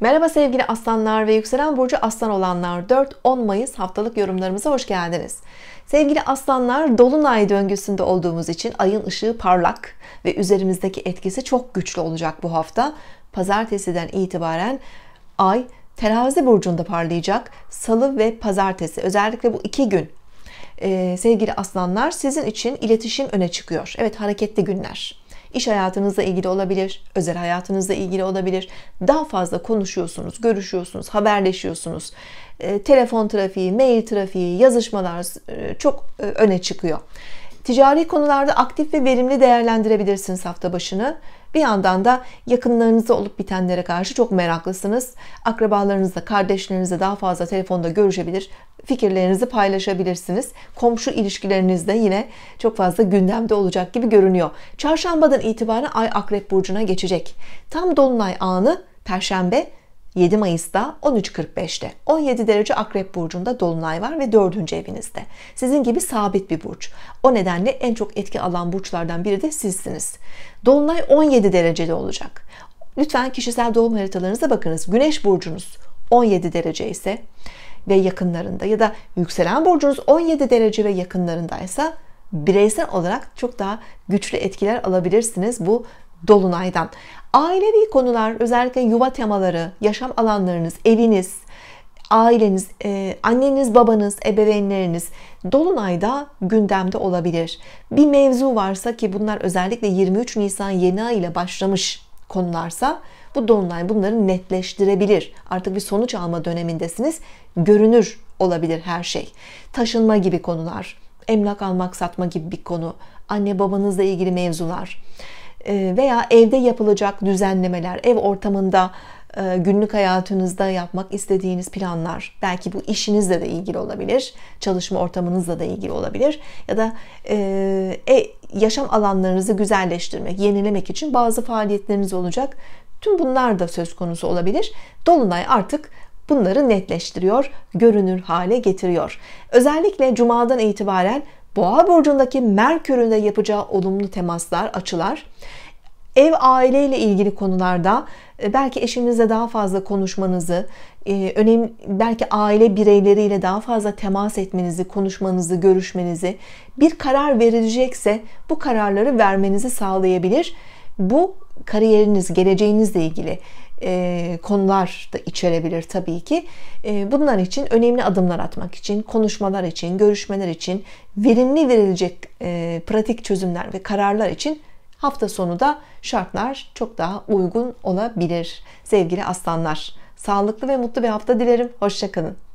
Merhaba sevgili aslanlar ve yükselen burcu aslan olanlar 4-10 Mayıs haftalık yorumlarımıza hoş geldiniz. Sevgili aslanlar dolunay döngüsünde olduğumuz için ayın ışığı parlak ve üzerimizdeki etkisi çok güçlü olacak bu hafta. Pazartesiden itibaren ay terazi burcunda parlayacak. Salı ve pazartesi özellikle bu iki gün ee, sevgili aslanlar sizin için iletişim öne çıkıyor. Evet hareketli günler iş hayatınızla ilgili olabilir, özel hayatınızla ilgili olabilir. Daha fazla konuşuyorsunuz, görüşüyorsunuz, haberleşiyorsunuz. E, telefon trafiği, mail trafiği, yazışmalar e, çok e, öne çıkıyor. Ticari konularda aktif ve verimli değerlendirebilirsiniz hafta başını. Bir yandan da yakınlarınızda olup bitenlere karşı çok meraklısınız. Akrabalarınızla, kardeşlerinizle daha fazla telefonda görüşebilir, fikirlerinizi paylaşabilirsiniz. Komşu ilişkilerinizde yine çok fazla gündemde olacak gibi görünüyor. Çarşambadan itibaren Ay Akrep Burcu'na geçecek. Tam Dolunay anı Perşembe 7 Mayıs'ta 13.45'te 17 derece Akrep Burcu'nda Dolunay var ve 4. evinizde. Sizin gibi sabit bir burç. O nedenle en çok etki alan burçlardan biri de sizsiniz. Dolunay 17 derecede olacak. Lütfen kişisel doğum haritalarınıza bakınız. Güneş burcunuz 17 derece ise ve yakınlarında ya da yükselen burcunuz 17 derece ve yakınlarındaysa bireysel olarak çok daha güçlü etkiler alabilirsiniz bu dolunaydan. Ailevi konular, özellikle yuva temaları, yaşam alanlarınız, eviniz, aileniz, e, anneniz, babanız, ebeveynleriniz dolunayda gündemde olabilir. Bir mevzu varsa ki bunlar özellikle 23 Nisan yeni ay ile başlamış konularsa bu dolunay bunları netleştirebilir. Artık bir sonuç alma dönemindesiniz. Görünür olabilir her şey. Taşınma gibi konular, emlak almak, satma gibi bir konu, anne babanızla ilgili mevzular, ee, veya evde yapılacak düzenlemeler, ev ortamında e, günlük hayatınızda yapmak istediğiniz planlar, belki bu işinizle de ilgili olabilir, çalışma ortamınızla da ilgili olabilir ya da e, e, yaşam alanlarınızı güzelleştirmek, yenilemek için bazı faaliyetleriniz olacak. Tüm bunlar da söz konusu olabilir. Dolunay artık bunları netleştiriyor, görünür hale getiriyor. Özellikle cumadan itibaren Boğa burcundaki Merkür'ün de yapacağı olumlu temaslar, açılar ev aileyle ilgili konularda e, belki eşinizle daha fazla konuşmanızı, e, önemli belki aile bireyleriyle daha fazla temas etmenizi, konuşmanızı, görüşmenizi, bir karar verilecekse bu kararları vermenizi sağlayabilir. Bu kariyeriniz, geleceğinizle ilgili e, konular da içerebilir tabii ki. E, bunlar için önemli adımlar atmak için, konuşmalar için, görüşmeler için, verimli verilecek e, pratik çözümler ve kararlar için hafta sonu da şartlar çok daha uygun olabilir. Sevgili aslanlar, sağlıklı ve mutlu bir hafta dilerim. Hoşçakalın.